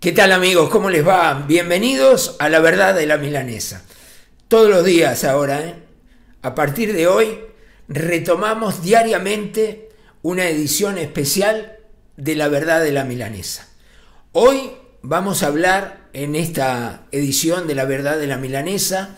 ¿Qué tal amigos? ¿Cómo les va? Bienvenidos a La Verdad de la Milanesa. Todos los días ahora, ¿eh? a partir de hoy, retomamos diariamente una edición especial de La Verdad de la Milanesa. Hoy vamos a hablar en esta edición de La Verdad de la Milanesa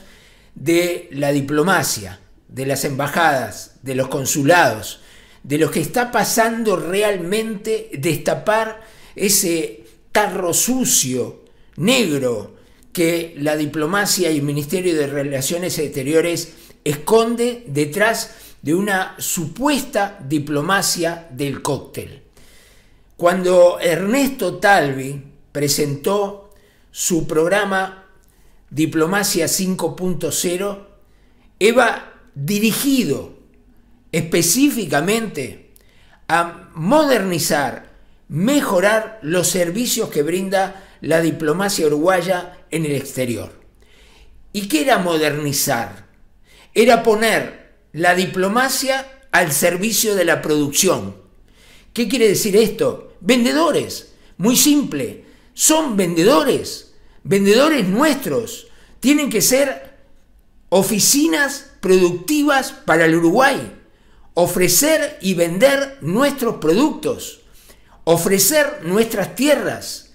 de la diplomacia, de las embajadas, de los consulados, de lo que está pasando realmente, destapar ese carro sucio, negro, que la diplomacia y el Ministerio de Relaciones Exteriores esconde detrás de una supuesta diplomacia del cóctel. Cuando Ernesto Talvi presentó su programa Diplomacia 5.0, Eva dirigido específicamente a modernizar, mejorar los servicios que brinda la diplomacia uruguaya en el exterior. ¿Y qué era modernizar? Era poner la diplomacia al servicio de la producción. ¿Qué quiere decir esto? Vendedores, muy simple, son vendedores, vendedores nuestros, tienen que ser oficinas productivas para el Uruguay, ofrecer y vender nuestros productos ofrecer nuestras tierras,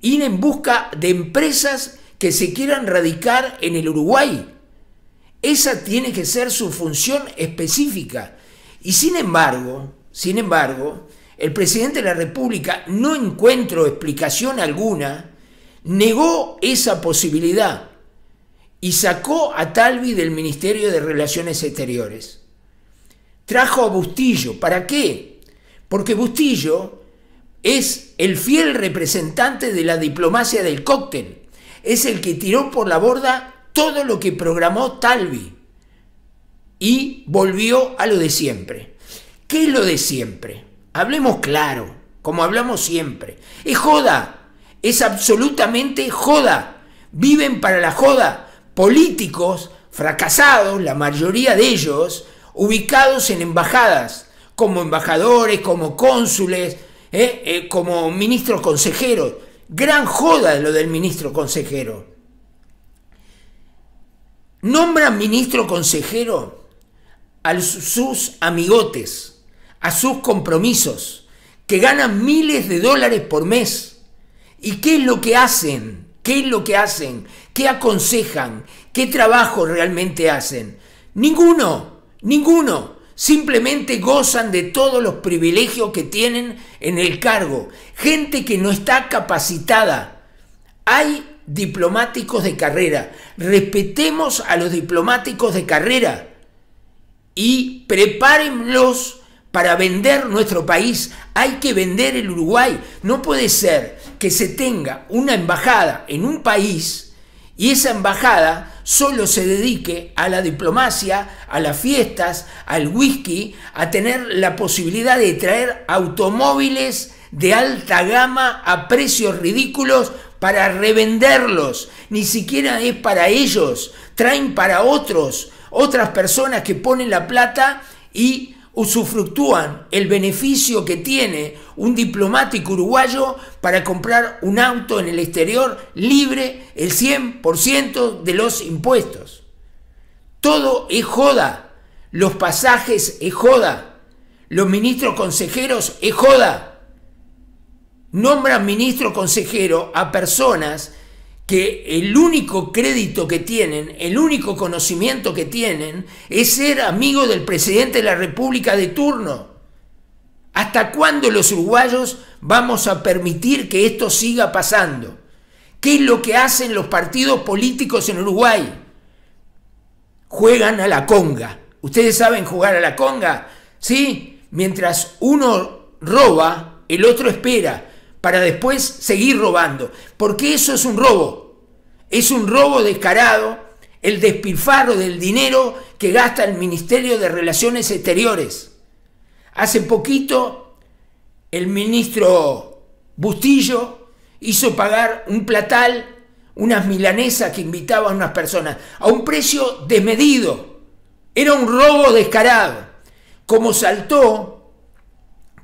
ir en busca de empresas que se quieran radicar en el Uruguay. Esa tiene que ser su función específica. Y sin embargo, sin embargo, el presidente de la República, no encuentro explicación alguna, negó esa posibilidad y sacó a Talvi del Ministerio de Relaciones Exteriores. Trajo a Bustillo. ¿Para qué? Porque Bustillo es el fiel representante de la diplomacia del cóctel. Es el que tiró por la borda todo lo que programó Talvi y volvió a lo de siempre. ¿Qué es lo de siempre? Hablemos claro, como hablamos siempre. Es joda, es absolutamente joda. Viven para la joda. Políticos fracasados, la mayoría de ellos, ubicados en embajadas, como embajadores, como cónsules, ¿eh? Eh, como ministro consejero. Gran joda lo del ministro consejero. Nombran ministro consejero a sus amigotes, a sus compromisos, que ganan miles de dólares por mes. ¿Y qué es lo que hacen? ¿Qué es lo que hacen? ¿Qué aconsejan? ¿Qué trabajo realmente hacen? Ninguno, ninguno simplemente gozan de todos los privilegios que tienen en el cargo. Gente que no está capacitada. Hay diplomáticos de carrera. Respetemos a los diplomáticos de carrera y prepárenlos para vender nuestro país. Hay que vender el Uruguay. No puede ser que se tenga una embajada en un país y esa embajada solo se dedique a la diplomacia, a las fiestas, al whisky, a tener la posibilidad de traer automóviles de alta gama a precios ridículos para revenderlos. Ni siquiera es para ellos, traen para otros, otras personas que ponen la plata y usufructúan el beneficio que tiene un diplomático uruguayo para comprar un auto en el exterior libre el 100% de los impuestos. Todo es joda, los pasajes es joda, los ministros consejeros es joda. Nombran ministro consejero a personas que el único crédito que tienen, el único conocimiento que tienen, es ser amigo del presidente de la República de turno. ¿Hasta cuándo los uruguayos vamos a permitir que esto siga pasando? ¿Qué es lo que hacen los partidos políticos en Uruguay? Juegan a la conga. ¿Ustedes saben jugar a la conga? ¿Sí? Mientras uno roba, el otro espera para después seguir robando, porque eso es un robo, es un robo descarado, el despilfarro del dinero que gasta el Ministerio de Relaciones Exteriores. Hace poquito el ministro Bustillo hizo pagar un platal, unas milanesas que invitaban a unas personas, a un precio desmedido. Era un robo descarado. Como saltó,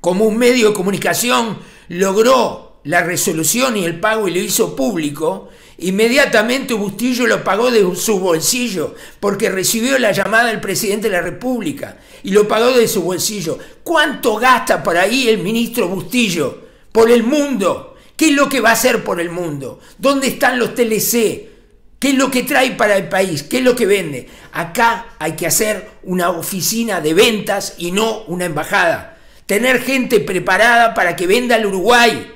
como un medio de comunicación logró la resolución y el pago y lo hizo público, inmediatamente Bustillo lo pagó de su bolsillo, porque recibió la llamada del presidente de la República y lo pagó de su bolsillo. ¿Cuánto gasta por ahí el ministro Bustillo? Por el mundo. ¿Qué es lo que va a hacer por el mundo? ¿Dónde están los TLC? ¿Qué es lo que trae para el país? ¿Qué es lo que vende? Acá hay que hacer una oficina de ventas y no una embajada tener gente preparada para que venda al Uruguay.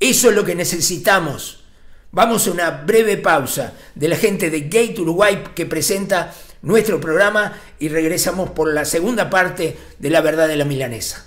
Eso es lo que necesitamos. Vamos a una breve pausa de la gente de Gate Uruguay que presenta nuestro programa y regresamos por la segunda parte de La Verdad de la Milanesa.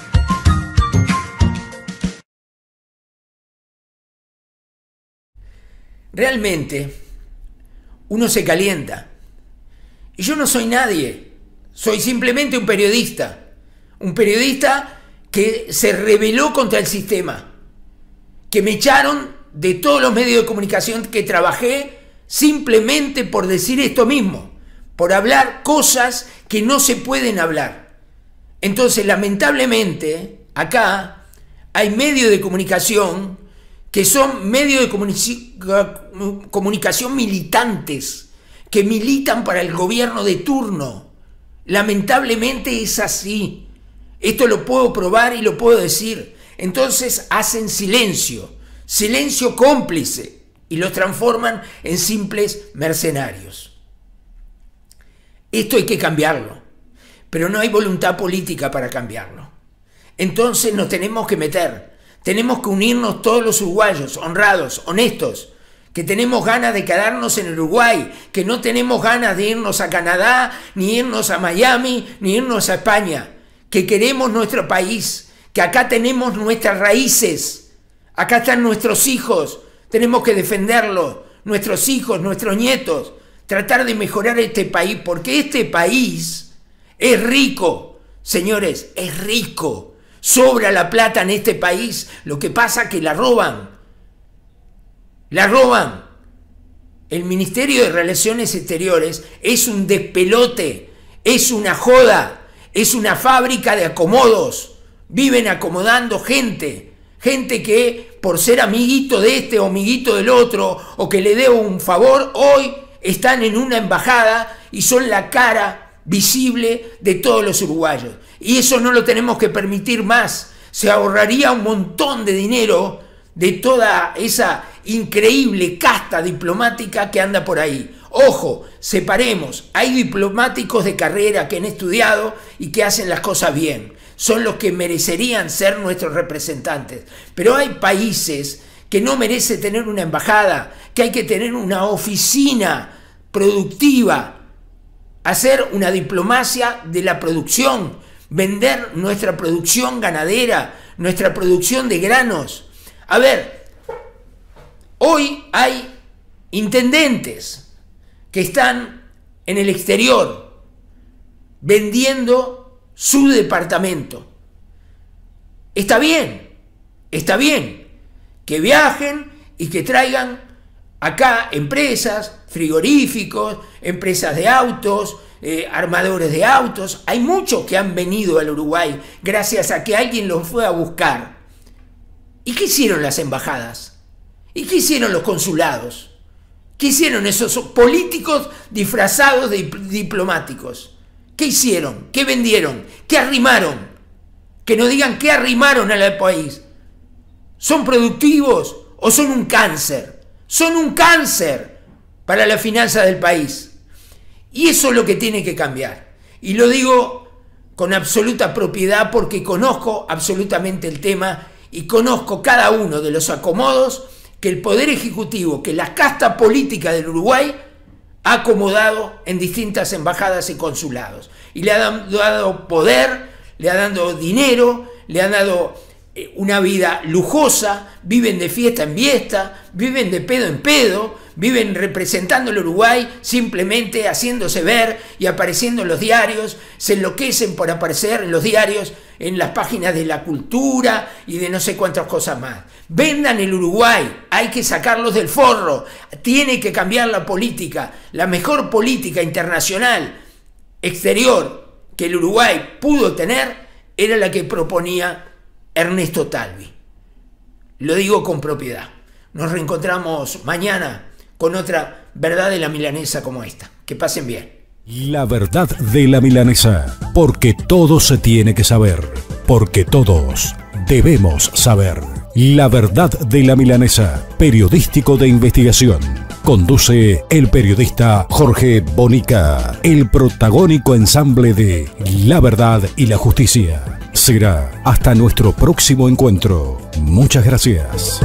realmente uno se calienta. Y yo no soy nadie, soy simplemente un periodista. Un periodista que se rebeló contra el sistema, que me echaron de todos los medios de comunicación que trabajé simplemente por decir esto mismo, por hablar cosas que no se pueden hablar. Entonces, lamentablemente, acá hay medios de comunicación que son medios de comunicación militantes, que militan para el gobierno de turno. Lamentablemente es así. Esto lo puedo probar y lo puedo decir. Entonces hacen silencio, silencio cómplice, y los transforman en simples mercenarios. Esto hay que cambiarlo, pero no hay voluntad política para cambiarlo. Entonces nos tenemos que meter tenemos que unirnos todos los uruguayos, honrados, honestos, que tenemos ganas de quedarnos en Uruguay, que no tenemos ganas de irnos a Canadá, ni irnos a Miami, ni irnos a España, que queremos nuestro país, que acá tenemos nuestras raíces, acá están nuestros hijos, tenemos que defenderlos, nuestros hijos, nuestros nietos, tratar de mejorar este país, porque este país es rico, señores, es rico Sobra la plata en este país, lo que pasa que la roban. La roban. El Ministerio de Relaciones Exteriores es un despelote, es una joda, es una fábrica de acomodos. Viven acomodando gente, gente que por ser amiguito de este o amiguito del otro, o que le dé un favor, hoy están en una embajada y son la cara visible de todos los uruguayos. Y eso no lo tenemos que permitir más. Se ahorraría un montón de dinero de toda esa increíble casta diplomática que anda por ahí. Ojo, separemos. Hay diplomáticos de carrera que han estudiado y que hacen las cosas bien. Son los que merecerían ser nuestros representantes. Pero hay países que no merece tener una embajada, que hay que tener una oficina productiva, hacer una diplomacia de la producción, vender nuestra producción ganadera, nuestra producción de granos. A ver, hoy hay intendentes que están en el exterior vendiendo su departamento. Está bien, está bien que viajen y que traigan acá empresas, frigoríficos, empresas de autos, eh, armadores de autos, hay muchos que han venido al Uruguay gracias a que alguien los fue a buscar. ¿Y qué hicieron las embajadas? ¿Y qué hicieron los consulados? ¿Qué hicieron esos políticos disfrazados de diplomáticos? ¿Qué hicieron? ¿Qué vendieron? ¿Qué arrimaron? Que no digan qué arrimaron al país. ¿Son productivos o son un cáncer? Son un cáncer para la finanza del país. Y eso es lo que tiene que cambiar. Y lo digo con absoluta propiedad porque conozco absolutamente el tema y conozco cada uno de los acomodos que el Poder Ejecutivo, que la casta política del Uruguay ha acomodado en distintas embajadas y consulados. Y le ha dado poder, le ha dado dinero, le ha dado eh, una vida lujosa, viven de fiesta en fiesta, viven de pedo en pedo, viven representando el Uruguay, simplemente haciéndose ver y apareciendo en los diarios, se enloquecen por aparecer en los diarios, en las páginas de la cultura y de no sé cuántas cosas más. Vendan el Uruguay, hay que sacarlos del forro, tiene que cambiar la política, la mejor política internacional exterior que el Uruguay pudo tener era la que proponía Ernesto Talvi. Lo digo con propiedad. Nos reencontramos mañana con otra verdad de la milanesa como esta. Que pasen bien. La verdad de la milanesa, porque todo se tiene que saber, porque todos debemos saber. La verdad de la milanesa, periodístico de investigación. Conduce el periodista Jorge Bonica, el protagónico ensamble de La verdad y la justicia. Será hasta nuestro próximo encuentro. Muchas gracias.